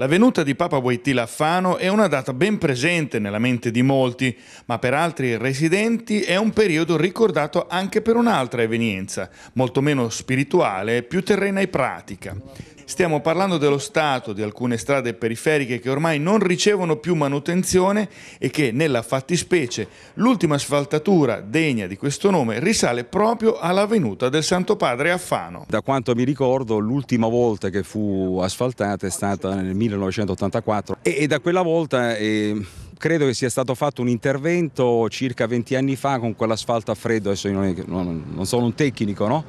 La venuta di Papa Wojtyla a Fano è una data ben presente nella mente di molti, ma per altri residenti è un periodo ricordato anche per un'altra evenienza, molto meno spirituale e più terrena e pratica. Stiamo parlando dello stato di alcune strade periferiche che ormai non ricevono più manutenzione e che nella fattispecie l'ultima asfaltatura degna di questo nome risale proprio alla venuta del Santo Padre a Fano. Da quanto mi ricordo l'ultima volta che fu asfaltata è stata nel 1984 e, e da quella volta... Eh, credo che sia stato fatto un intervento circa 20 anni fa con quell'asfalto a freddo, adesso io non, non, non sono un tecnico, no?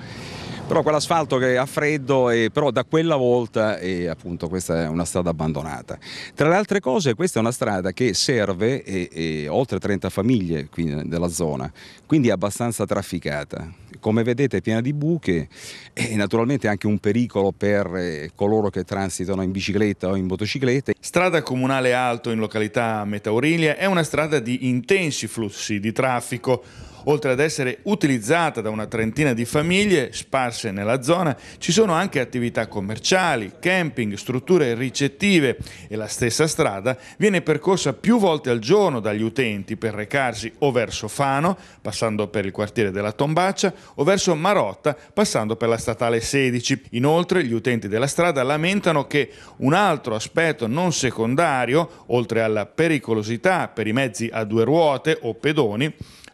però quell'asfalto che ha freddo e però da quella volta e appunto questa è una strada abbandonata. Tra le altre cose questa è una strada che serve e, e oltre 30 famiglie della zona, quindi è abbastanza trafficata. Come vedete è piena di buche e naturalmente anche un pericolo per eh, coloro che transitano in bicicletta o in motociclette Strada comunale Alto in località Metaurilia è una strada di intensi flussi di traffico oltre ad essere utilizzata da una trentina di famiglie sparse nella zona, ci sono anche attività commerciali, camping, strutture ricettive e la stessa strada viene percorsa più volte al giorno dagli utenti per recarsi o verso Fano, passando per il quartiere della Tombaccia, o verso Marotta, passando per la statale 16. Inoltre gli utenti della strada lamentano che un altro aspetto non secondario, oltre alla pericolosità per i mezzi a due ruote o pedoni,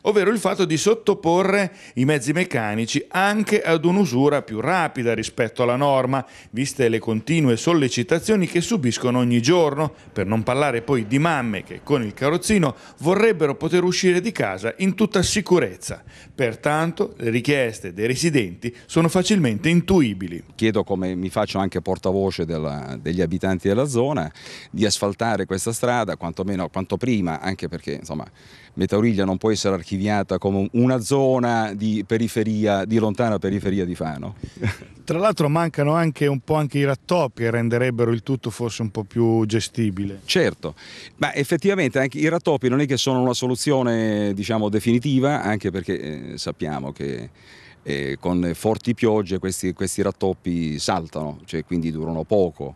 ovvero il fatto di sottoporre i mezzi meccanici anche ad un'usura più rapida rispetto alla norma, viste le continue sollecitazioni che subiscono ogni giorno, per non parlare poi di mamme che con il carrozzino vorrebbero poter uscire di casa in tutta sicurezza. Pertanto le richieste dei residenti sono facilmente intuibili. Chiedo come mi faccio anche portavoce della, degli abitanti della zona di asfaltare questa strada quantomeno quanto prima, anche perché insomma Metauriglia non può essere archiviata archiviata come una zona di periferia, di lontana periferia di Fano. Tra l'altro mancano anche un po' anche i rattoppi che renderebbero il tutto forse un po' più gestibile. Certo, ma effettivamente anche i rattoppi non è che sono una soluzione diciamo definitiva, anche perché eh, sappiamo che eh, con forti piogge questi, questi rattoppi saltano, cioè quindi durano poco.